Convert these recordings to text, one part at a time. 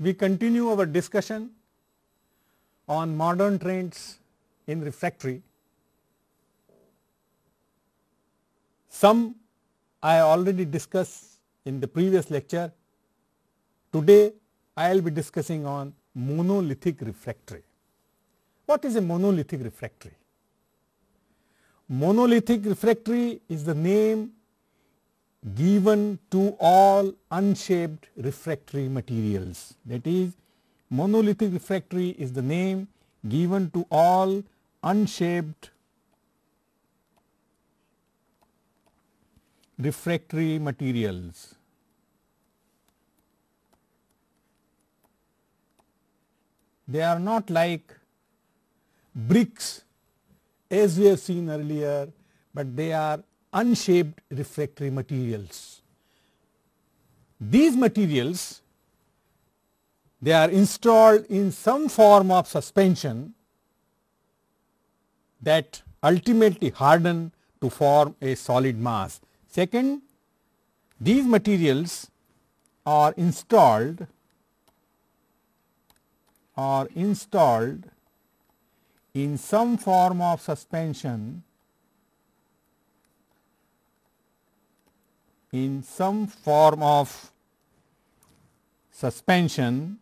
we continue our discussion on modern trends in refractory. Some I already discussed in the previous lecture. Today I will be discussing on monolithic refractory. What is a monolithic refractory? Monolithic refractory is the name given to all unshaped refractory materials. That is monolithic refractory is the name given to all unshaped refractory materials. They are not like bricks as we have seen earlier, but they are unshaped refractory materials. These materials they are installed in some form of suspension that ultimately harden to form a solid mass. Second, these materials are installed are installed in some form of suspension in some form of suspension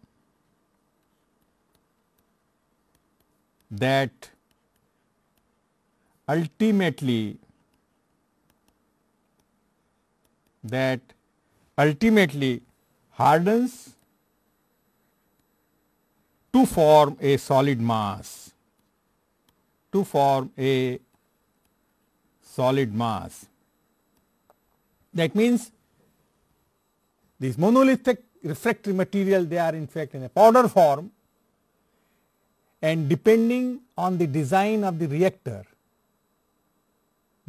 that ultimately that ultimately hardens to form a solid mass to form a solid mass that means these monolithic refractory material they are in fact in a powder form and depending on the design of the reactor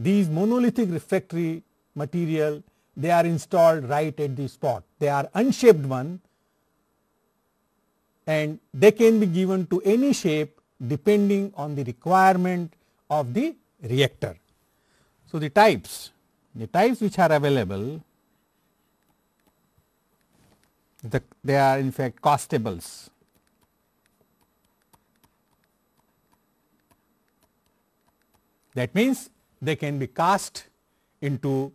these monolithic refractory material they are installed right at the spot they are unshaped one and they can be given to any shape depending on the requirement of the reactor. So, the types the types which are available the, they are in fact castables. That means, they can be cast into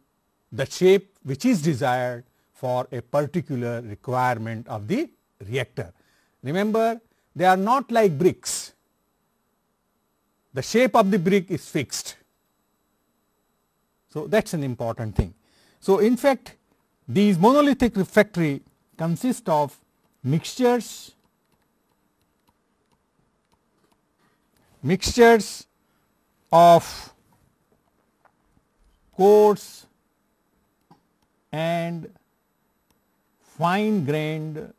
the shape which is desired for a particular requirement of the reactor. Remember, they are not like bricks. The shape of the brick is fixed so, that is an important thing. So, in fact, these monolithic refractory consist of mixtures, mixtures of coarse and fine grained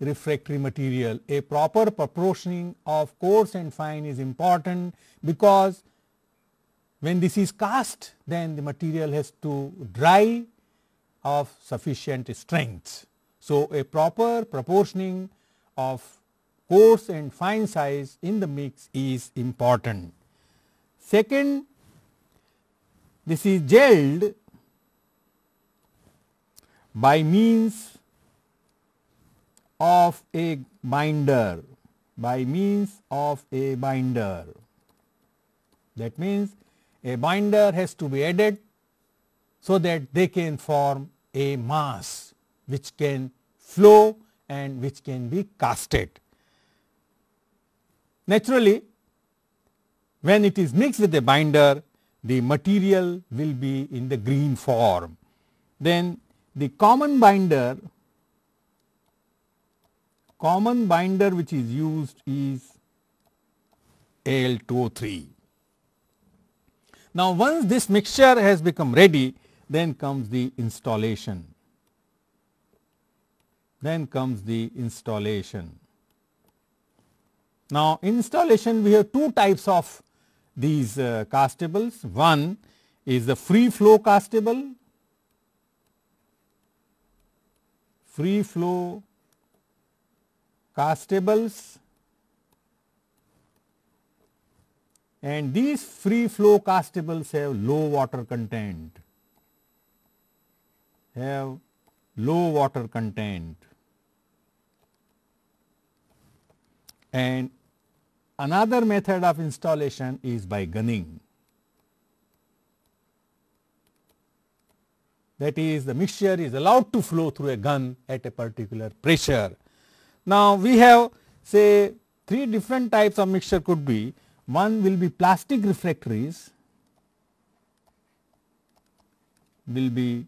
refractory material. A proper proportioning of coarse and fine is important because when this is cast, then the material has to dry of sufficient strength. So, a proper proportioning of coarse and fine size in the mix is important. Second, this is gelled by means of a binder, by means of a binder. That means, a binder has to be added so that they can form a mass which can flow and which can be casted. Naturally, when it is mixed with a binder, the material will be in the green form. Then the common binder, common binder which is used is Al2O3. Now, once this mixture has become ready, then comes the installation. Then comes the installation. Now, installation we have two types of these uh, castables. One is the free flow castable, free flow castables and these free flow castables have low water content, have low water content and another method of installation is by gunning. That is the mixture is allowed to flow through a gun at a particular pressure. Now, we have say three different types of mixture could be one will be plastic refractories, will be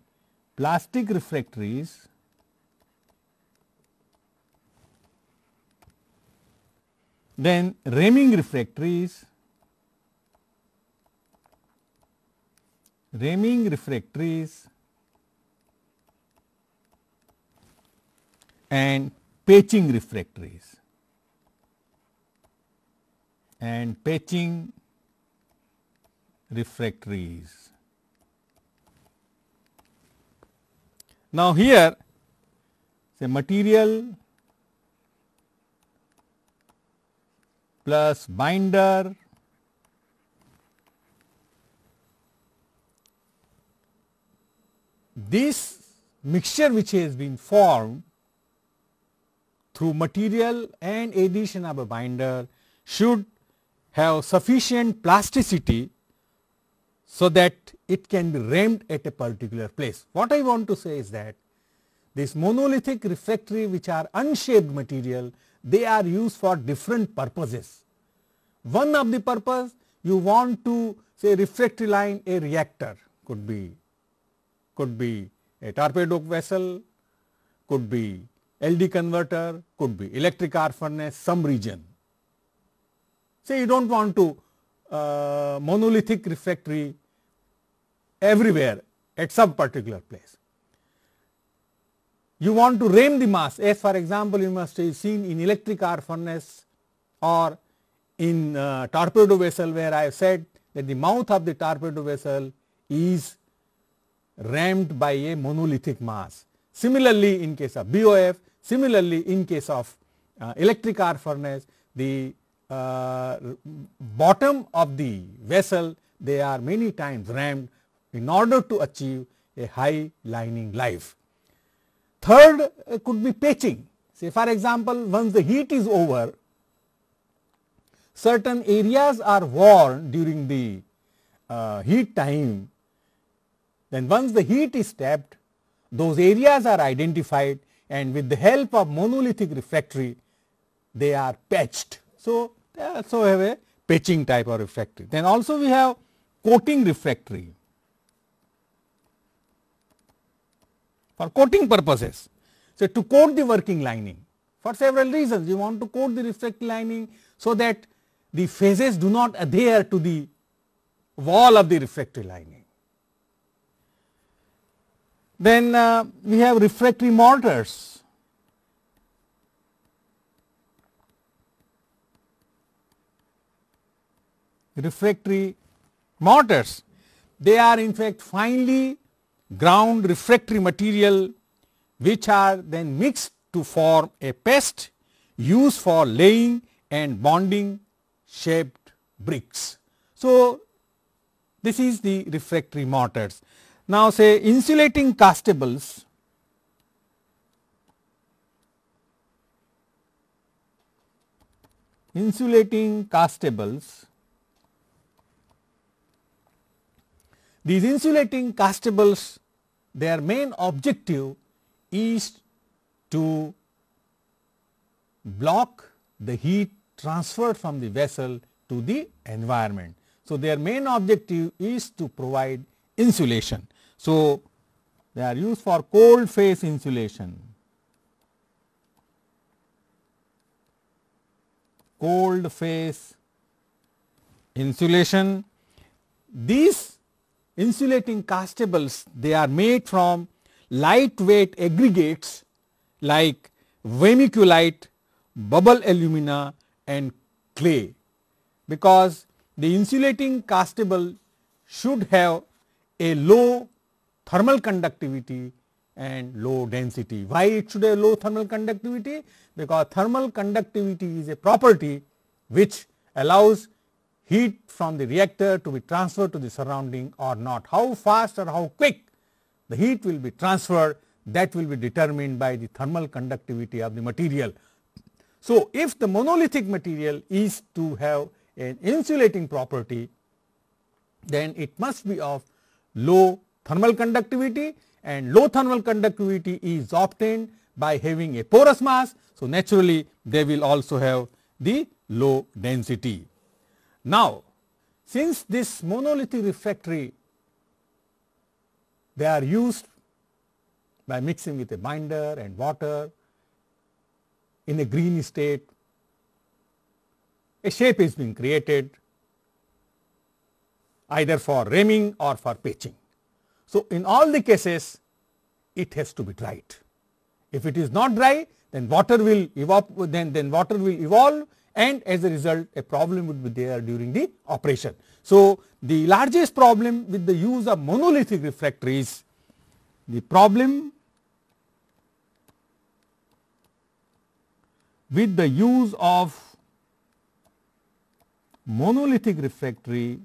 plastic refractories then Reming refractories, Reming refractories and patching refractories and patching refractories. Now, here say material plus binder this mixture which has been formed through material and addition of a binder should have sufficient plasticity so that it can be rammed at a particular place. What I want to say is that this monolithic refractory which are unshaped material, they are used for different purposes. One of the purpose you want to say refractory line a reactor could be, could be a torpedo vessel, could be LD converter, could be electric arc furnace, some region Say you don't want to uh, monolithic refractory everywhere at some particular place. You want to ram the mass as for example, you must have seen in electric arc furnace or in uh, torpedo vessel where I have said that the mouth of the torpedo vessel is rammed by a monolithic mass. Similarly, in case of BOF, similarly in case of uh, electric arc furnace, the uh, bottom of the vessel they are many times rammed in order to achieve a high lining life. Third uh, could be patching. Say for example, once the heat is over, certain areas are worn during the uh, heat time. Then once the heat is tapped, those areas are identified and with the help of monolithic refractory, they are patched. So, they also have a patching type of refractory. Then also we have coating refractory for coating purposes. So, to coat the working lining for several reasons you want to coat the refractory lining so that the phases do not adhere to the wall of the refractory lining. Then uh, we have refractory mortars refractory mortars. They are in fact finely ground refractory material which are then mixed to form a paste used for laying and bonding shaped bricks. So, this is the refractory mortars. Now, say insulating castables insulating castables These insulating castables their main objective is to block the heat transferred from the vessel to the environment. So, their main objective is to provide insulation. So, they are used for cold phase insulation, cold phase insulation. These insulating castables they are made from lightweight aggregates like vermiculite, bubble alumina and clay because the insulating castable should have a low thermal conductivity and low density. Why it should have low thermal conductivity? Because thermal conductivity is a property which allows heat from the reactor to be transferred to the surrounding or not. How fast or how quick the heat will be transferred that will be determined by the thermal conductivity of the material. So, if the monolithic material is to have an insulating property, then it must be of low thermal conductivity and low thermal conductivity is obtained by having a porous mass. So, naturally they will also have the low density. Now, since this monolithic refractory they are used by mixing with a binder and water in a green state, a shape is being created either for ramming or for patching. So, in all the cases it has to be dried. If it is not dry then water will evolve, then, then water will evolve and as a result a problem would be there during the operation. So, the largest problem with the use of monolithic refractories, the problem with the use of monolithic refractory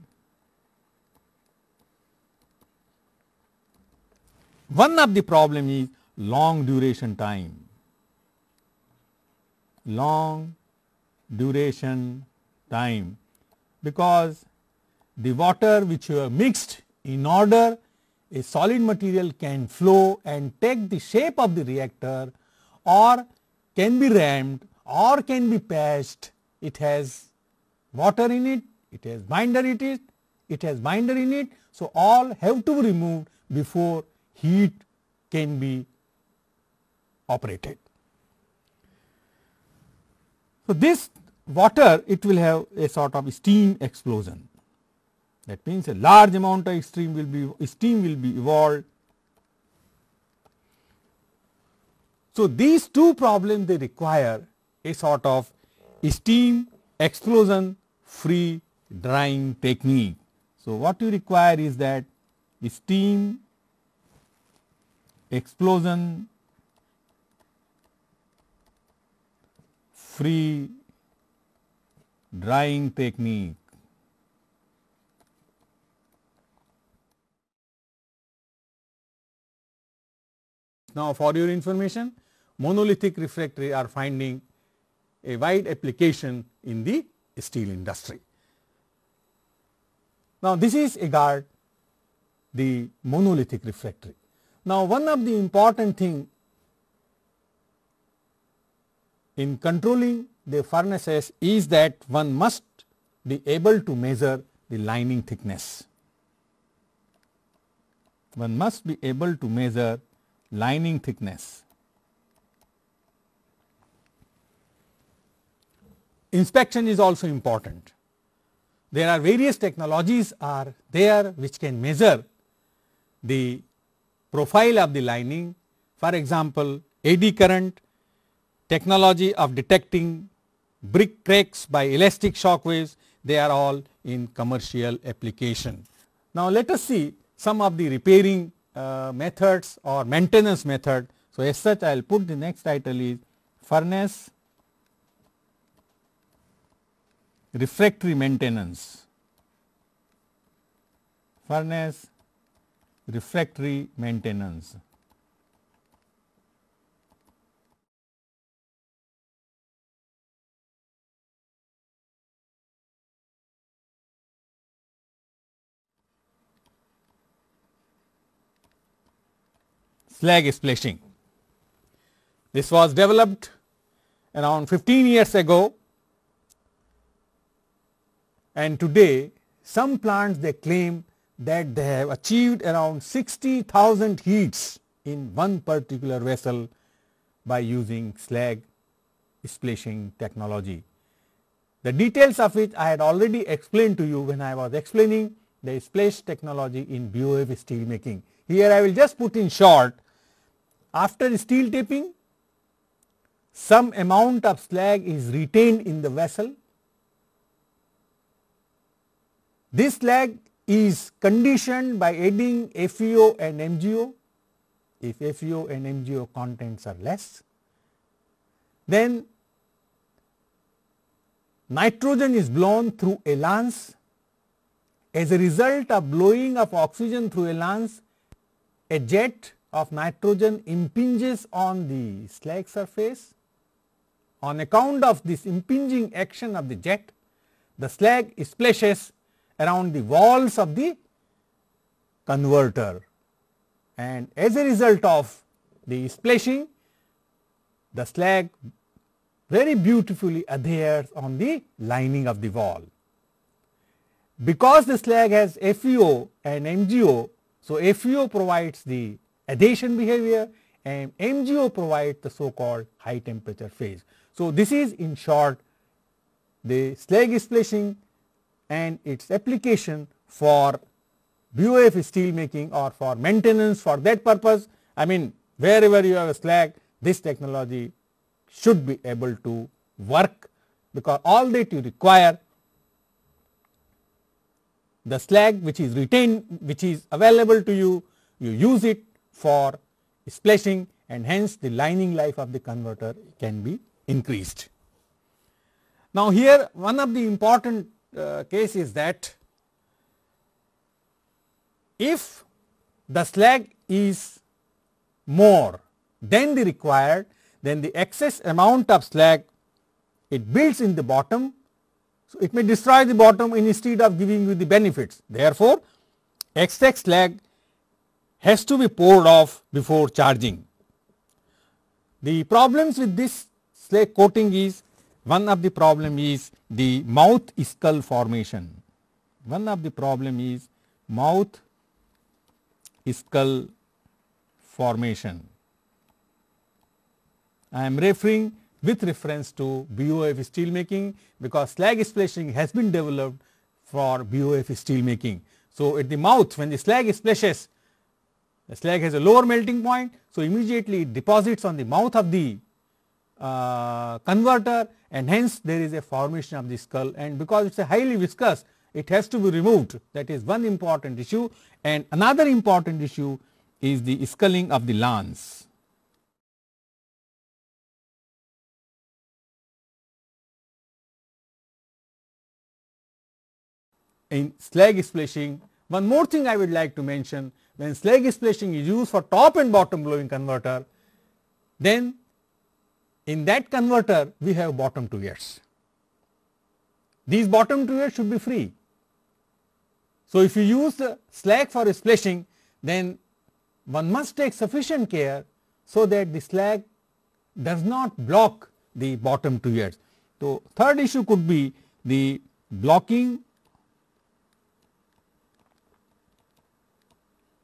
one of the problem is long duration time long duration, time because the water which you have mixed in order a solid material can flow and take the shape of the reactor or can be rammed or can be patched. It has water in it, it has binder it is, it has binder in it. So, all have to be removed before heat can be operated. So, this water it will have a sort of steam explosion. That means, a large amount of steam will be steam will be evolved. So, these two problems they require a sort of steam explosion free drying technique. So, what you require is that steam explosion free drying technique. Now, for your information monolithic refractory are finding a wide application in the steel industry. Now, this is a guard the monolithic refractory. Now, one of the important thing in controlling the furnaces is that one must be able to measure the lining thickness. One must be able to measure lining thickness. Inspection is also important. There are various technologies are there which can measure the profile of the lining. For example, eddy current technology of detecting brick cracks by elastic shock waves, they are all in commercial application. Now, let us see some of the repairing uh, methods or maintenance method. So, as such I will put the next title is furnace refractory maintenance, furnace refractory maintenance. slag splashing. This was developed around 15 years ago and today some plants they claim that they have achieved around 60,000 heats in one particular vessel by using slag splashing technology. The details of which I had already explained to you when I was explaining the splash technology in BOF steel making. Here I will just put in short after steel taping, some amount of slag is retained in the vessel. This slag is conditioned by adding FeO and MgO. If FeO and MgO contents are less, then nitrogen is blown through a lance. As a result of blowing of oxygen through a lance, a jet of nitrogen impinges on the slag surface. On account of this impinging action of the jet, the slag splashes around the walls of the converter and as a result of the splashing, the slag very beautifully adheres on the lining of the wall. Because the slag has FeO and MgO, so FeO provides the adhesion behavior and MgO provides the so-called high temperature phase. So, this is in short the slag splashing and its application for BOF steel making or for maintenance for that purpose. I mean wherever you have a slag this technology should be able to work because all that you require the slag which is retained which is available to you you use it for splashing and hence the lining life of the converter can be increased. Now, here one of the important uh, case is that if the slag is more than the required, then the excess amount of slag it builds in the bottom. So, it may destroy the bottom instead of giving you the benefits. Therefore, excess slag has to be poured off before charging. The problems with this slag coating is one of the problem is the mouth skull formation. One of the problem is mouth skull formation. I am referring with reference to BOF steel making because slag splashing has been developed for BOF steel making. So, at the mouth when the slag splashes the slag has a lower melting point. So, immediately it deposits on the mouth of the uh, converter and hence there is a formation of the skull and because it is a highly viscous it has to be removed that is one important issue and another important issue is the sculling of the lance. In slag splashing one more thing I would like to mention when slag splashing is used for top and bottom blowing converter, then in that converter we have bottom tuyers. These bottom tuyers should be free. So, if you use the slag for splashing, then one must take sufficient care so that the slag does not block the bottom tuyers. So, third issue could be the blocking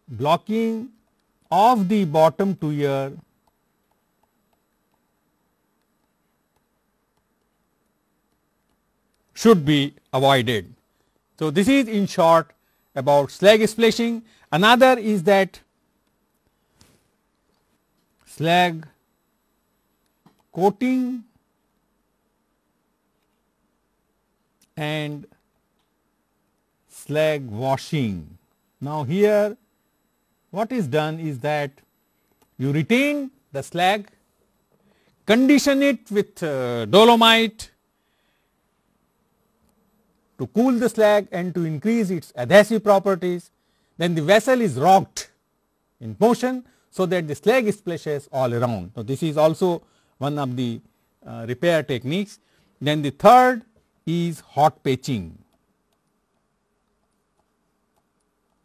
blocking of the bottom two year should be avoided. So, this is in short about slag splashing. Another is that slag coating and slag washing. Now, here what is done is that you retain the slag, condition it with uh, dolomite to cool the slag and to increase its adhesive properties. Then the vessel is rocked in motion so that the slag splashes all around. So, this is also one of the uh, repair techniques. Then the third is hot patching.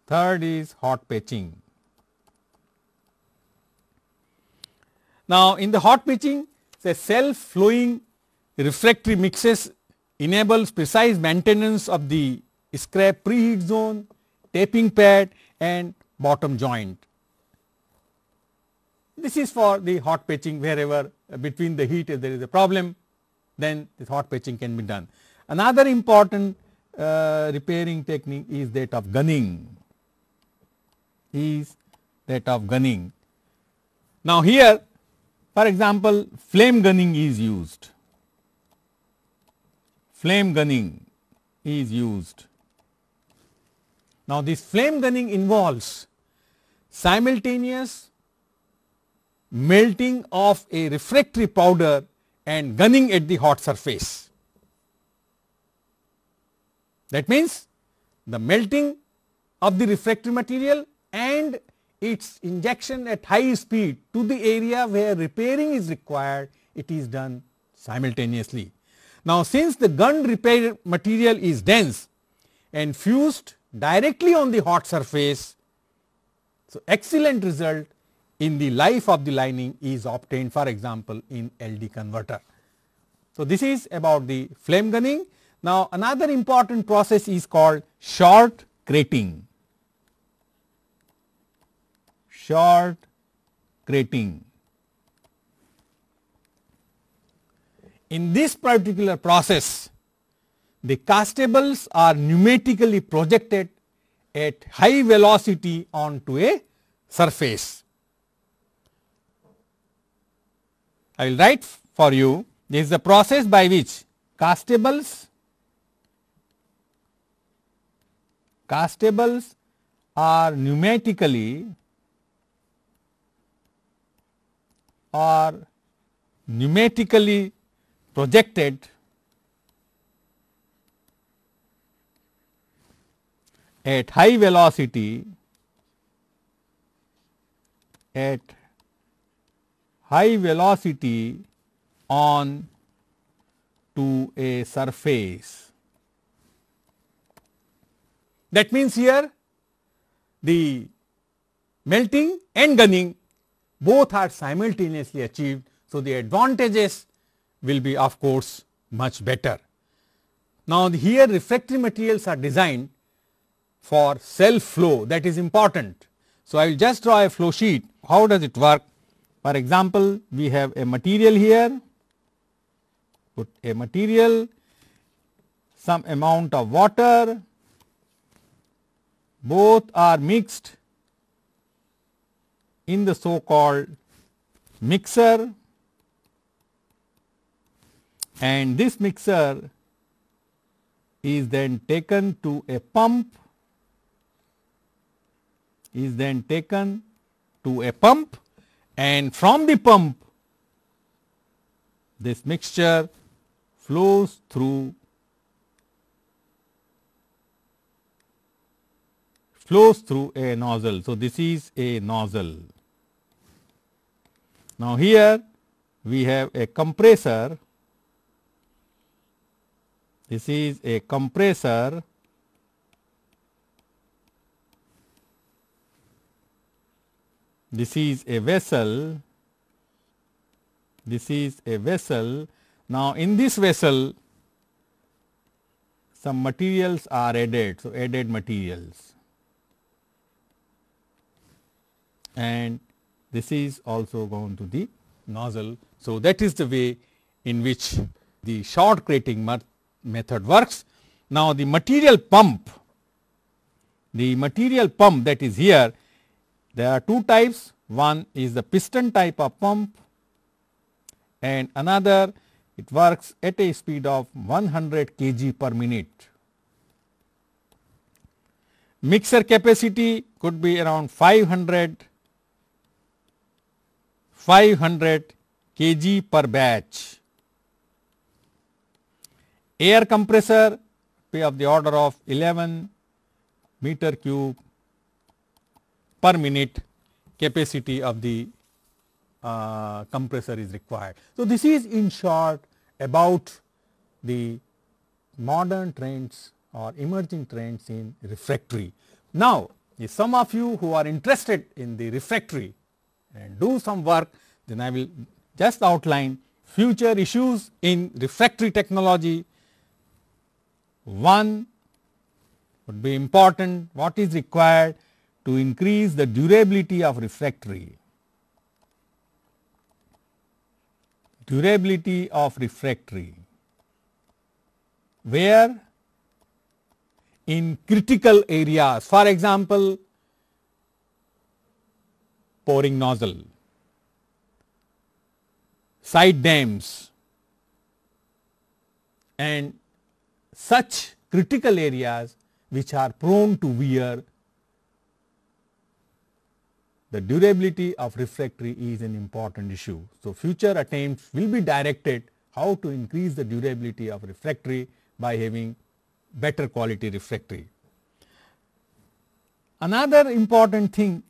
Third is hot patching. Now, in the hot pitching the self flowing refractory mixes enables precise maintenance of the scrap preheat zone, taping pad and bottom joint. This is for the hot patching wherever uh, between the heat if there is a problem then this hot patching can be done. Another important uh, repairing technique is that of gunning, is that of gunning. Now, here for example, flame gunning is used, flame gunning is used. Now, this flame gunning involves simultaneous melting of a refractory powder and gunning at the hot surface. That means, the melting of the refractory material its injection at high speed to the area where repairing is required, it is done simultaneously. Now, since the gun repair material is dense and fused directly on the hot surface, so excellent result in the life of the lining is obtained for example, in LD converter. So, this is about the flame gunning. Now, another important process is called short grating short grating. In this particular process, the castables are pneumatically projected at high velocity onto a surface. I will write for you this is the process by which castables castables are pneumatically are pneumatically projected at high velocity at high velocity on to a surface. That means, here the melting and gunning both are simultaneously achieved. So, the advantages will be of course much better. Now, here refractory materials are designed for self flow that is important. So, I will just draw a flow sheet how does it work. For example, we have a material here put a material some amount of water both are mixed in the so called mixer and this mixer is then taken to a pump is then taken to a pump and from the pump this mixture flows through flows through a nozzle. So, this is a nozzle. Now, here we have a compressor. This is a compressor this is a vessel this is a vessel now in this vessel some materials are added so added materials and this is also going to the nozzle. So, that is the way in which the short crating method works. Now, the material pump, the material pump that is here, there are two types. One is the piston type of pump and another it works at a speed of 100 kg per minute. Mixer capacity could be around 500 500 kg per batch. Air compressor pay of the order of 11 meter cube per minute capacity of the uh, compressor is required. So, this is in short about the modern trends or emerging trends in refractory. Now, if some of you who are interested in the refractory and do some work then I will just outline future issues in refractory technology. One would be important what is required to increase the durability of refractory. Durability of refractory where in critical areas for example pouring nozzle, side dams and such critical areas which are prone to wear the durability of refractory is an important issue. So, future attempts will be directed how to increase the durability of refractory by having better quality refractory. Another important thing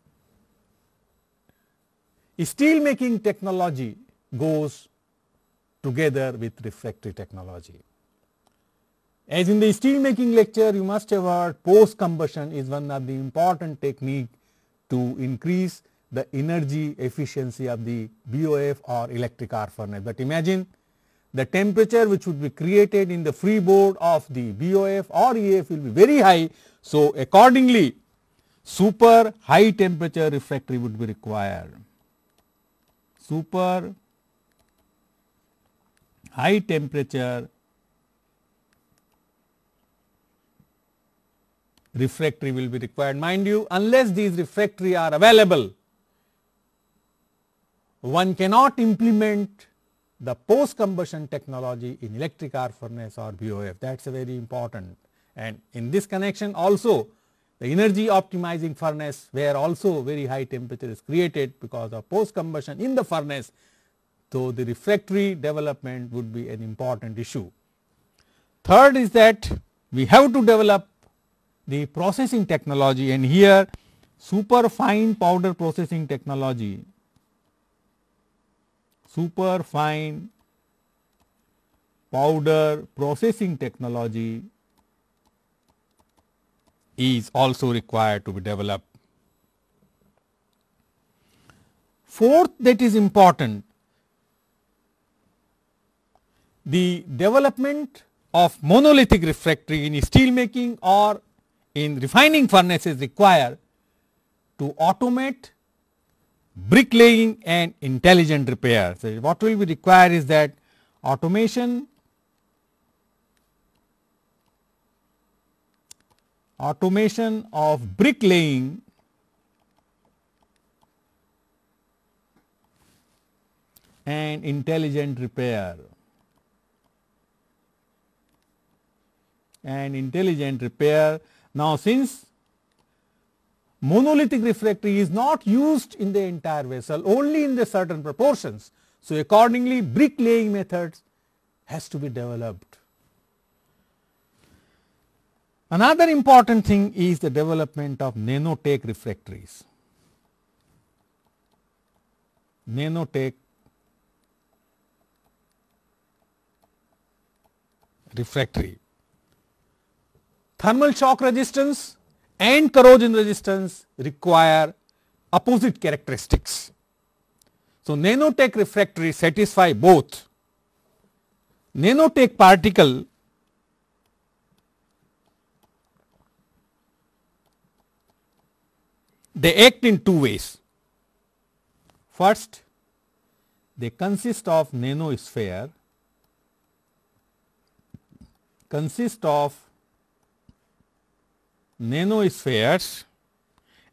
Steel making technology goes together with refractory technology. As in the steel making lecture, you must have heard post combustion is one of the important technique to increase the energy efficiency of the BOF or electric arc furnace. But imagine the temperature which would be created in the freeboard of the BOF or EAF will be very high. So, accordingly super high temperature refractory would be required super high temperature refractory will be required. Mind you unless these refractory are available, one cannot implement the post combustion technology in electric arc furnace or BOF that is a very important and in this connection also the energy optimizing furnace where also very high temperature is created because of post combustion in the furnace, though the refractory development would be an important issue. Third is that we have to develop the processing technology and here super fine powder processing technology, super fine powder processing technology is also required to be developed. Fourth that is important, the development of monolithic refractory in steel making or in refining furnaces require to automate bricklaying and intelligent repair. So, what will be required is that automation automation of bricklaying and intelligent repair and intelligent repair. Now, since monolithic refractory is not used in the entire vessel only in the certain proportions. So, accordingly bricklaying methods has to be developed. Another important thing is the development of nanotech refractories. Nanotech refractory. Thermal shock resistance and corrosion resistance require opposite characteristics. So, nanotech refractory satisfy both. Nanotech particle They act in two ways. First, they consist of nanosphere, consist of nanospheres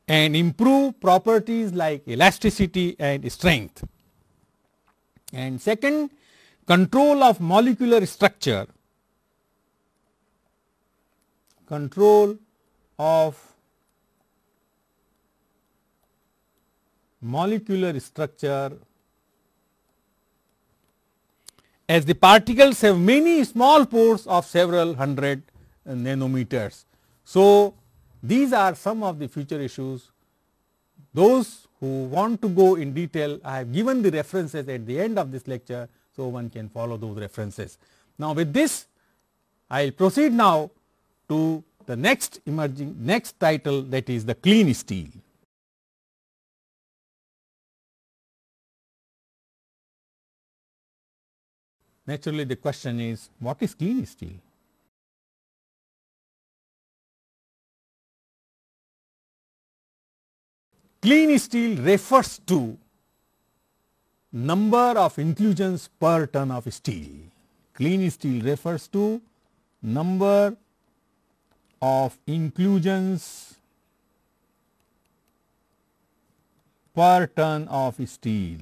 and improve properties like elasticity and strength. And second, control of molecular structure, control of molecular structure as the particles have many small pores of several hundred uh, nanometers. So, these are some of the future issues. Those who want to go in detail, I have given the references at the end of this lecture. So, one can follow those references. Now, with this I will proceed now to the next emerging next title that is the clean steel. Naturally, the question is what is clean steel? Clean steel refers to number of inclusions per ton of steel. Clean steel refers to number of inclusions per ton of steel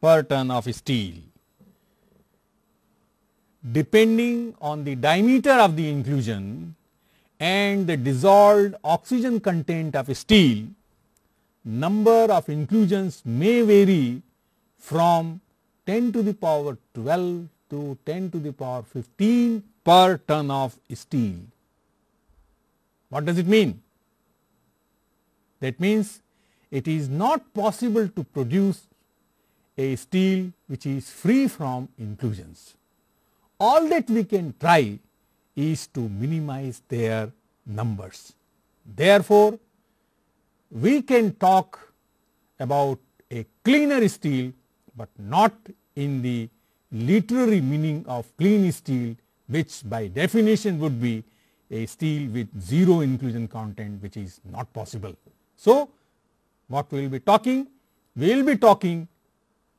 per ton of steel. Depending on the diameter of the inclusion and the dissolved oxygen content of steel, number of inclusions may vary from 10 to the power 12 to 10 to the power 15 per ton of steel. What does it mean? That means, it is not possible to produce a steel which is free from inclusions. All that we can try is to minimize their numbers. Therefore, we can talk about a cleaner steel, but not in the literary meaning of clean steel which by definition would be a steel with zero inclusion content which is not possible. So, what we will be talking? We will be talking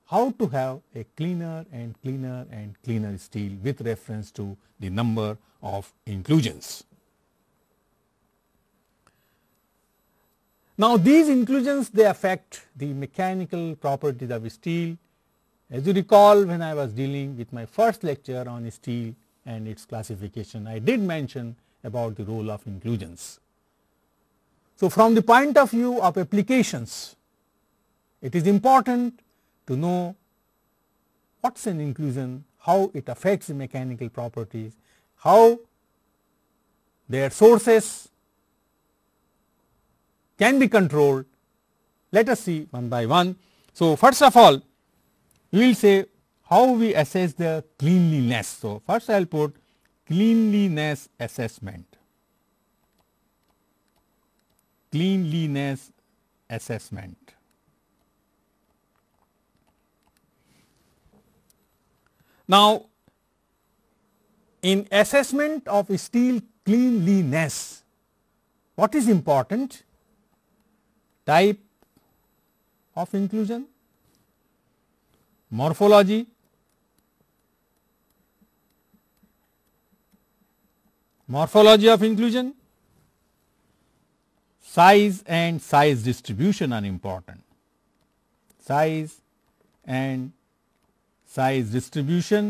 how to have a cleaner and cleaner and cleaner steel with reference to the number of inclusions. Now, these inclusions they affect the mechanical properties of steel. As you recall when I was dealing with my first lecture on steel and its classification, I did mention about the role of inclusions. So, from the point of view of applications, it is important to know what's an inclusion, how it affects mechanical properties, how their sources can be controlled. Let us see one by one. So, first of all we will say how we assess the cleanliness. So, first I will put cleanliness assessment, cleanliness assessment. Now, in assessment of steel cleanliness, what is important? Type of inclusion, morphology, morphology of inclusion, size and size distribution are important. Size and size distribution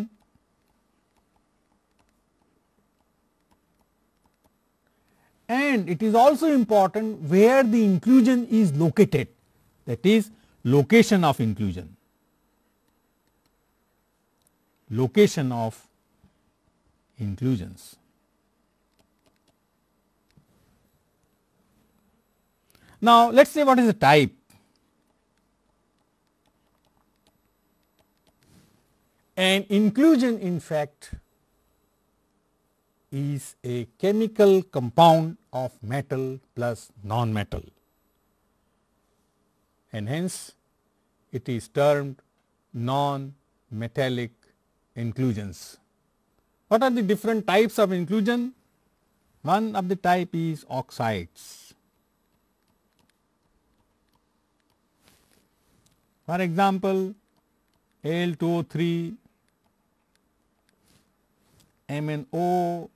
and it is also important where the inclusion is located that is location of inclusion location of inclusions. Now, let us say what is the type and inclusion in fact is a chemical compound of metal plus non-metal and hence it is termed non-metallic inclusions. What are the different types of inclusion? One of the type is oxides. For example, Al2O3 MNO,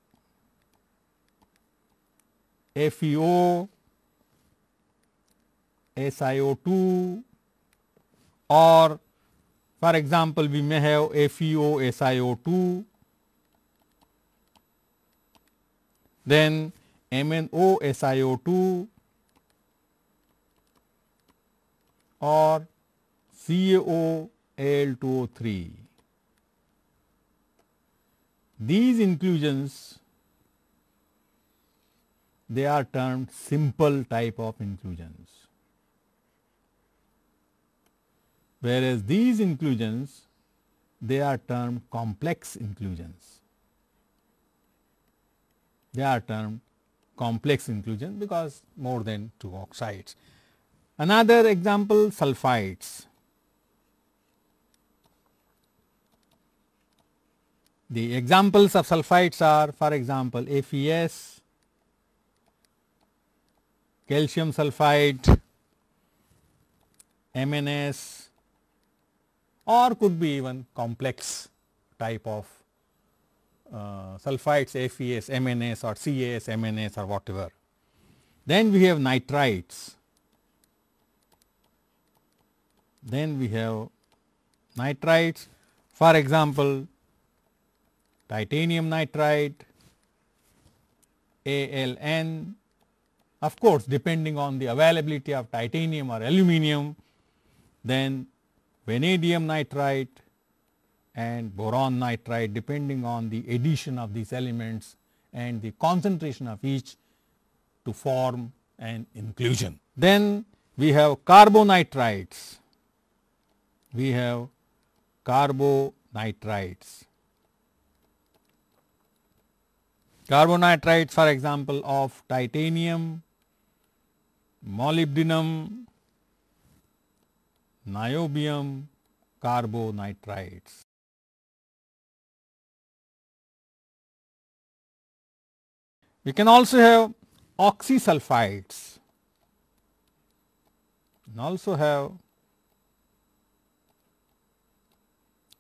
FeO, SiO2 or for example, we may have FeO SiO2, then MnO SiO2 or CaO Al2O3. These inclusions they are termed simple type of inclusions, whereas these inclusions they are termed complex inclusions. They are termed complex inclusion because more than two oxides. Another example sulfides. The examples of sulfides are for example FES, calcium sulfide, MNS or could be even complex type of uh, sulfides FES, MNS or CAS, MNS or whatever. Then we have nitrites, then we have nitrites for example titanium nitride, ALN. Of course, depending on the availability of titanium or aluminum, then vanadium nitride and boron nitride depending on the addition of these elements and the concentration of each to form an inclusion. Then we have carbonitrides, we have carbonitrides Carbonitrites for example of titanium, molybdenum, niobium, carbonitrites. We can also have oxysulfides and also have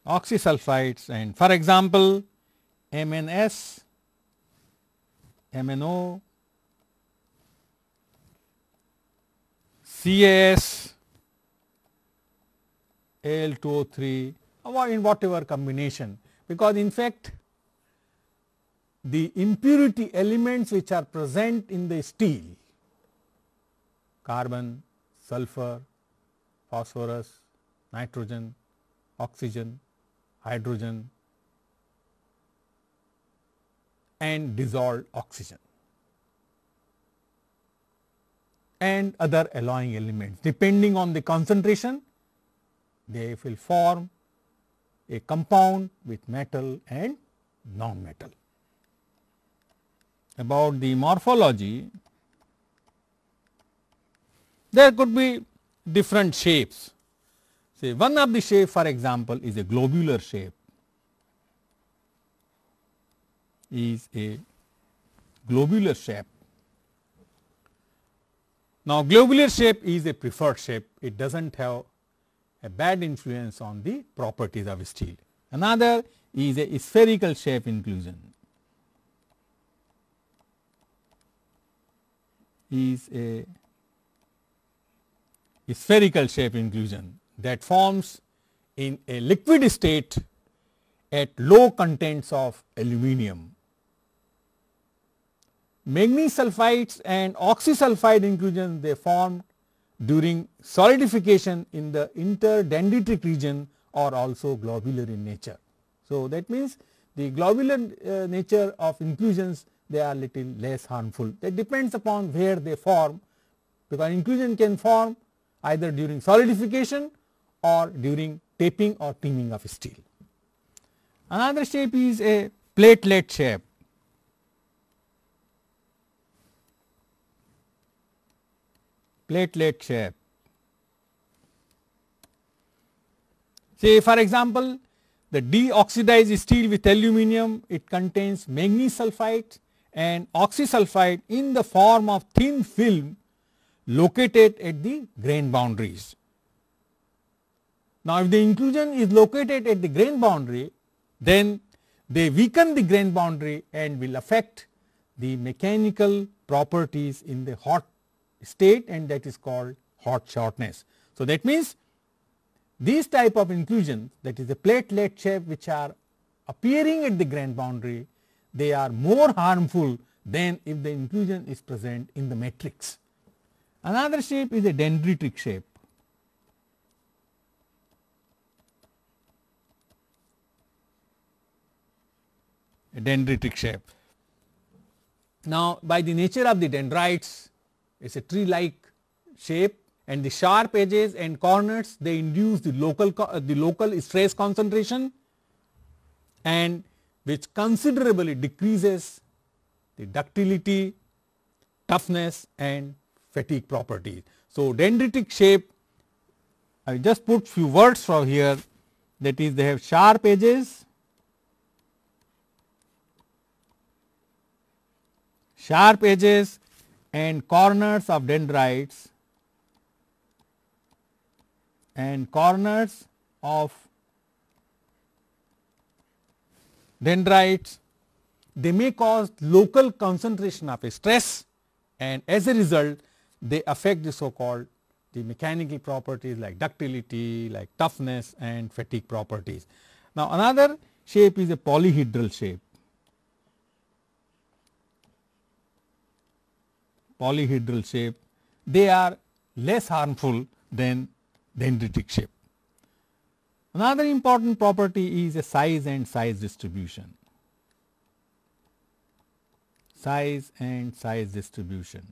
oxysulfides and for example, MNS MNO, CAS, Al203 or in whatever combination because in fact the impurity elements which are present in the steel carbon, sulfur, phosphorus, nitrogen, oxygen, hydrogen, and dissolved oxygen and other alloying elements. Depending on the concentration, they will form a compound with metal and non-metal. About the morphology, there could be different shapes. Say one of the shape for example is a globular shape is a globular shape. Now, globular shape is a preferred shape, it does not have a bad influence on the properties of steel. Another is a spherical shape inclusion is a spherical shape inclusion that forms in a liquid state at low contents of aluminum manganese sulfides and oxysulfide inclusions they form during solidification in the interdendritic region are also globular in nature. So, that means the globular uh, nature of inclusions they are little less harmful that depends upon where they form because inclusion can form either during solidification or during taping or teaming of steel. Another shape is a platelet shape platelet shape. Say for example, the deoxidized steel with aluminum, it contains manganese sulphide and oxysulphide in the form of thin film located at the grain boundaries. Now, if the inclusion is located at the grain boundary, then they weaken the grain boundary and will affect the mechanical properties in the hot state and that is called hot shortness. So, that means these type of inclusions that is the platelet shape which are appearing at the grand boundary they are more harmful than if the inclusion is present in the matrix. Another shape is a dendritic shape. A dendritic shape. Now, by the nature of the dendrites it is a tree like shape and the sharp edges and corners they induce the local uh, the local stress concentration and which considerably decreases the ductility, toughness and fatigue properties. So, dendritic shape I just put few words from here that is they have sharp edges, sharp edges and corners of dendrites and corners of dendrites they may cause local concentration of stress and as a result they affect the so called the mechanical properties like ductility like toughness and fatigue properties. Now, another shape is a polyhedral shape polyhedral shape, they are less harmful than dendritic shape. Another important property is a size and size distribution. Size and size distribution.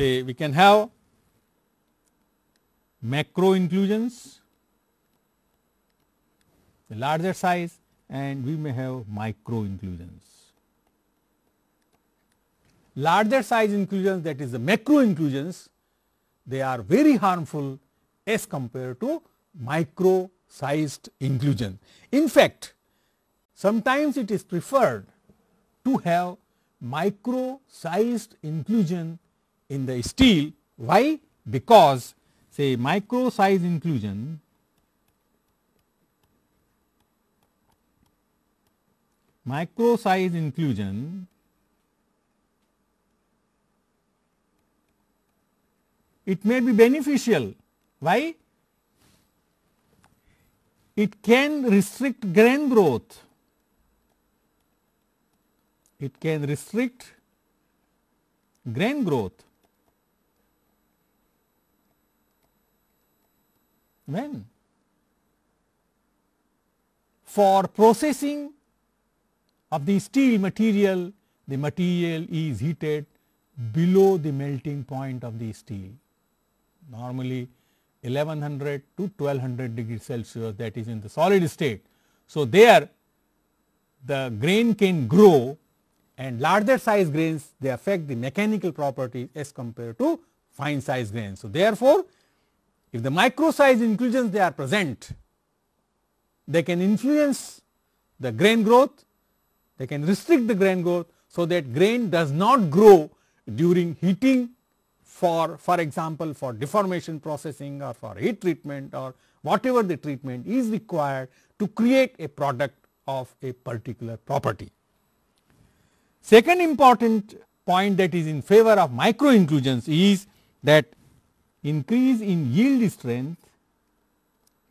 Say we can have macro inclusions the larger size and we may have micro inclusions. Larger size inclusions that is the macro inclusions they are very harmful as compared to micro sized inclusion. In fact, sometimes it is preferred to have micro sized inclusion in the steel. Why? Because say micro size inclusion micro size inclusion it may be beneficial. Why? It can restrict grain growth, it can restrict grain growth. When? For processing of the steel material, the material is heated below the melting point of the steel. Normally 1100 to 1200 degrees Celsius that is in the solid state. So, there the grain can grow and larger size grains they affect the mechanical properties as compared to fine size grains. So, therefore, if the micro size inclusions they are present, they can influence the grain growth they can restrict the grain growth so that grain does not grow during heating for, for example, for deformation processing or for heat treatment or whatever the treatment is required to create a product of a particular property. Second important point that is in favor of micro inclusions is that increase in yield strength,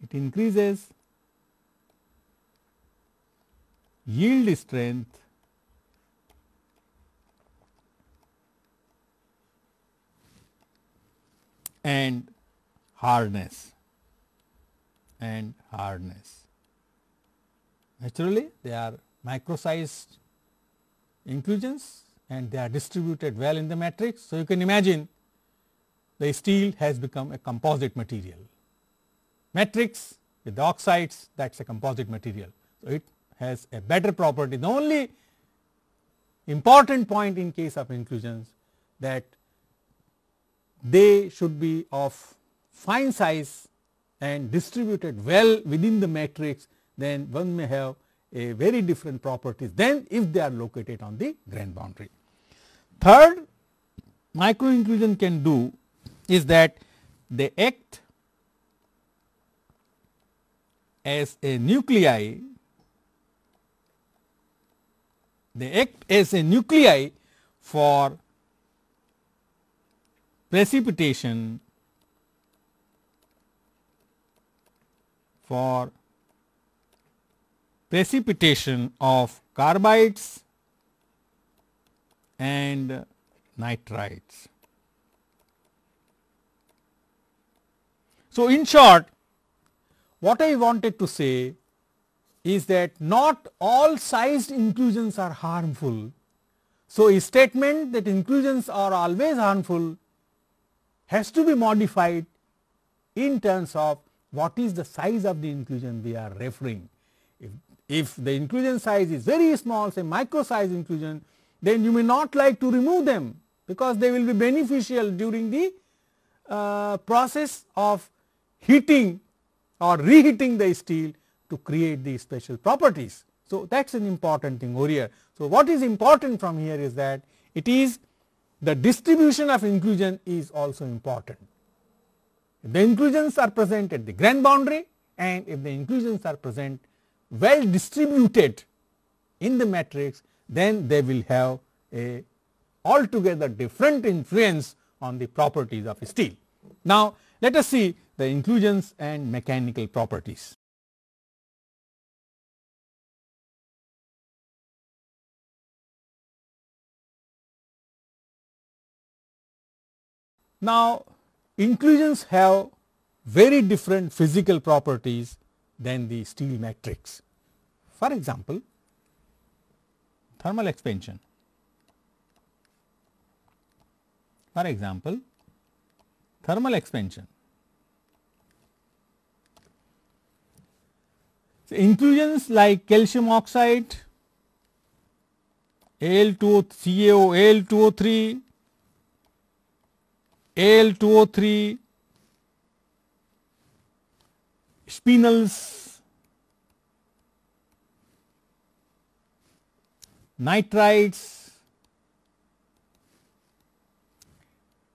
it increases yield strength and hardness and hardness. Naturally, they are micro-sized inclusions and they are distributed well in the matrix. So, you can imagine the steel has become a composite material. Matrix with the oxides that is a composite material. So, it has a better property. The only important point in case of inclusions that they should be of fine size and distributed well within the matrix then one may have a very different properties than if they are located on the grain boundary. Third micro inclusion can do is that they act as a nuclei they act as a nuclei for precipitation for precipitation of carbides and nitrides. So, in short what I wanted to say is that not all sized inclusions are harmful. So, a statement that inclusions are always harmful has to be modified in terms of what is the size of the inclusion we are referring. If, if the inclusion size is very small say micro size inclusion then you may not like to remove them because they will be beneficial during the uh, process of heating or reheating the steel to create these special properties. So, that is an important thing over here. So, what is important from here is that it is the distribution of inclusion is also important. If the inclusions are present at the grand boundary and if the inclusions are present well distributed in the matrix, then they will have a altogether different influence on the properties of steel. Now, let us see the inclusions and mechanical properties. Now, inclusions have very different physical properties than the steel matrix. For example, thermal expansion. For example, thermal expansion. So, inclusions like calcium oxide, Al2, CaO, Al2O3, Al2O3 spinels, nitrides,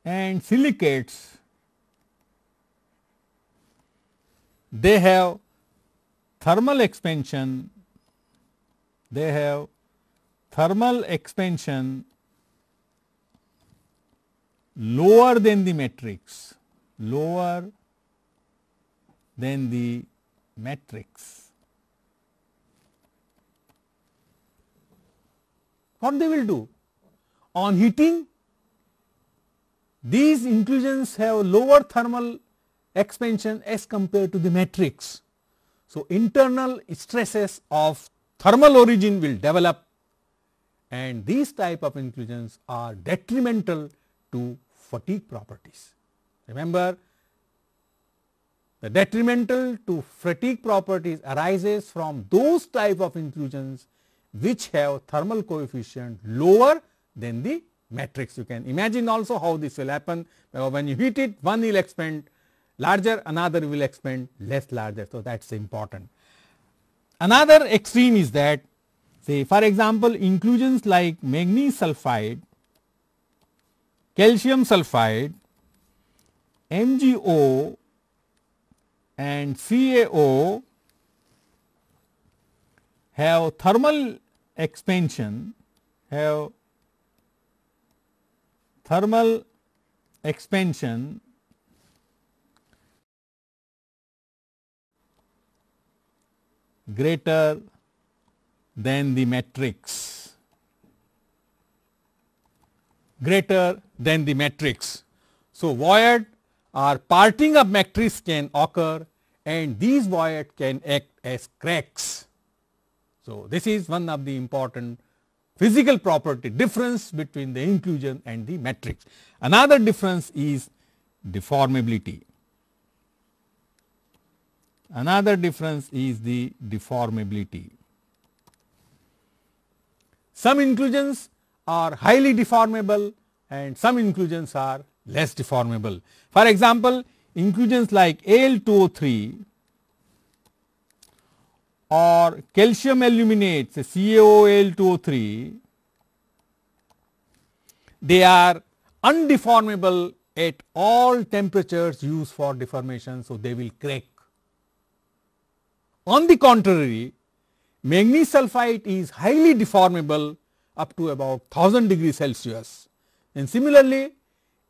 and silicates they have thermal expansion they have thermal expansion lower than the matrix, lower than the matrix. What they will do? On heating, these inclusions have lower thermal expansion as compared to the matrix. So, internal stresses of thermal origin will develop and these type of inclusions are detrimental to fatigue properties. Remember the detrimental to fatigue properties arises from those type of inclusions which have thermal coefficient lower than the matrix. You can imagine also how this will happen when you heat it one will expand larger another will expand less larger. So, that is important. Another extreme is that say for example, inclusions like magnesium sulphide calcium sulfide, MgO and CaO have thermal expansion, have thermal expansion greater than the matrix greater than the matrix. So, void or parting of matrix can occur and these void can act as cracks. So, this is one of the important physical property difference between the inclusion and the matrix. Another difference is deformability. Another difference is the deformability. Some inclusions are highly deformable and some inclusions are less deformable. For example, inclusions like Al2O3 or calcium aluminates CaOal2O3, they are undeformable at all temperatures used for deformation. So, they will crack. On the contrary, magnesium sulphide is highly deformable up to about 1000 degree Celsius. And similarly,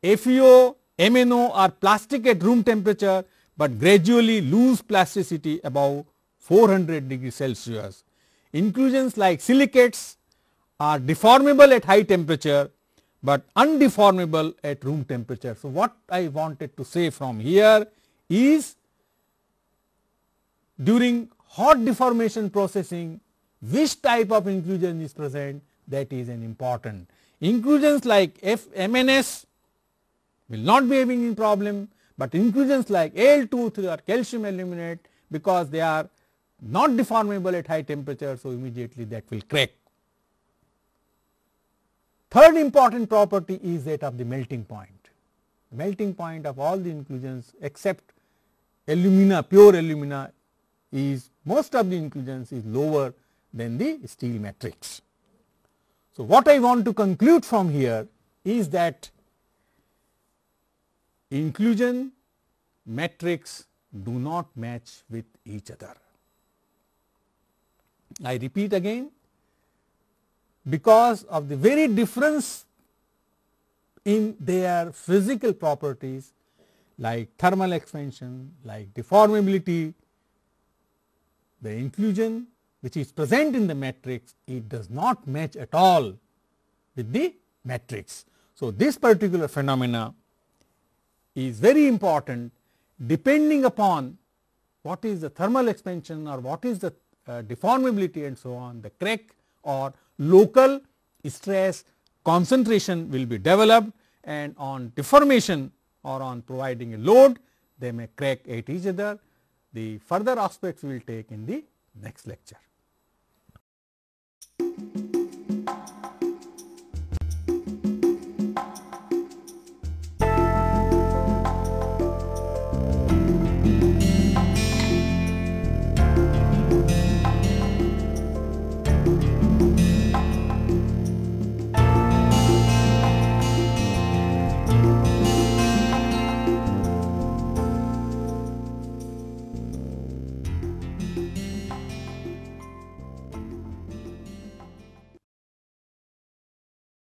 FeO, MnO are plastic at room temperature, but gradually lose plasticity above 400 degree Celsius. Inclusions like silicates are deformable at high temperature, but undeformable at room temperature. So, what I wanted to say from here is during hot deformation processing, which type of inclusion is present that is an important. Inclusions like F MNS will not be having any problem, but inclusions like Al23 or calcium aluminate because they are not deformable at high temperature, so immediately that will crack. Third important property is that of the melting point. melting point of all the inclusions except alumina, pure alumina is most of the inclusions is lower than the steel matrix. So, what I want to conclude from here is that inclusion metrics do not match with each other. I repeat again because of the very difference in their physical properties like thermal expansion, like deformability, the inclusion which is present in the matrix, it does not match at all with the matrix. So, this particular phenomena is very important depending upon what is the thermal expansion or what is the uh, deformability and so on, the crack or local stress concentration will be developed and on deformation or on providing a load, they may crack at each other. The further aspects we will take in the next lecture.